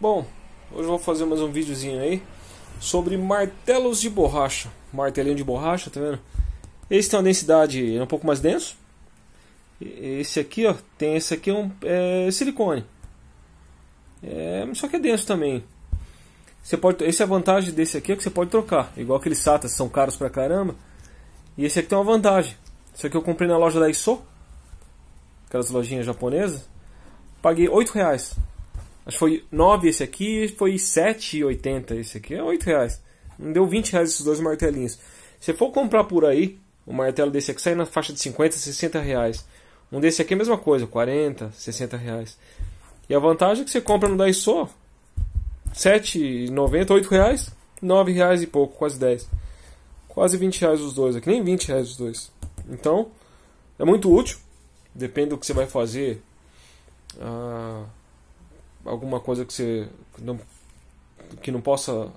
Bom, hoje eu vou fazer mais um videozinho aí sobre martelos de borracha. Martelinho de borracha, tá vendo? Esse tem uma densidade um pouco mais denso. Esse aqui, ó, tem esse aqui é um, é silicone. É, só que é denso também. Você pode, essa é a vantagem desse aqui é que você pode trocar. Igual aqueles satas são caros pra caramba. E esse aqui tem uma vantagem. Isso aqui eu comprei na loja da Isso, aquelas lojinhas japonesas. Paguei 8 reais Acho que foi 9 esse aqui, foi 7,80 esse aqui. É 8 reais. Não deu 20 reais esses dois martelinhos. Se for comprar por aí, o um martelo desse aqui sai na faixa de 50, 60 reais. Um desse aqui é a mesma coisa, 40, 60 reais. E a vantagem é que você compra no Daiso, 7,90, 8 reais, 9 reais e pouco, quase 10. Quase 20 reais os dois aqui, nem 20 reais os dois. Então, é muito útil. Depende do que você vai fazer. Ah, alguma coisa que você não, que não possa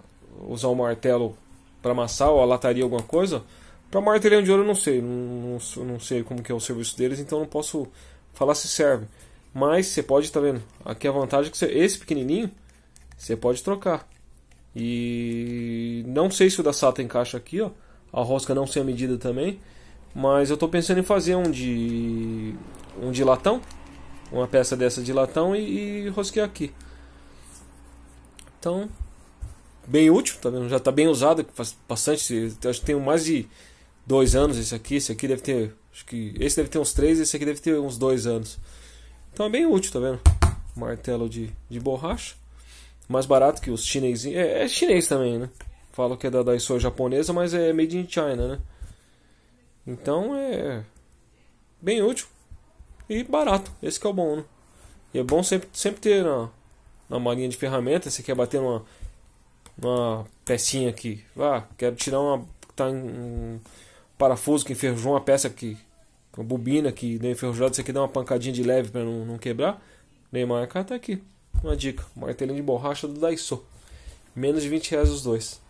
usar um martelo para amassar ou lataria alguma coisa. Para martelinho de ouro eu não sei, não, não, não, sei como que é o serviço deles, então não posso falar se serve. Mas você pode, tá vendo? Aqui a vantagem é que você, esse pequenininho você pode trocar. E não sei se o da Sata encaixa aqui, ó. A rosca não sei a medida também, mas eu estou pensando em fazer um de um de latão uma peça dessa de latão e, e rosquear aqui. Então, bem útil, tá vendo? já está bem usado, faz bastante, acho que tenho mais de dois anos esse aqui, esse aqui deve ter, acho que esse deve ter uns três, esse aqui deve ter uns dois anos. Então é bem útil, tá vendo? Martelo de, de borracha, mais barato que os chineses é, é chinês também, né? Falo que é da Daiso japonesa, mas é made in China, né? Então é bem útil e barato. Esse que é o bom, né? E é bom sempre, sempre ter na, na marinha de ferramentas. Você quer bater numa, numa pecinha aqui. Vá, ah, quero tirar uma. Tá um parafuso que enferrujou uma peça aqui. Uma bobina que deu enferrujado. Você quer dar uma pancadinha de leve para não, não quebrar. Neymar, cá tá aqui. Uma dica: martelinho de borracha do Daiso. Menos de 20 reais os dois.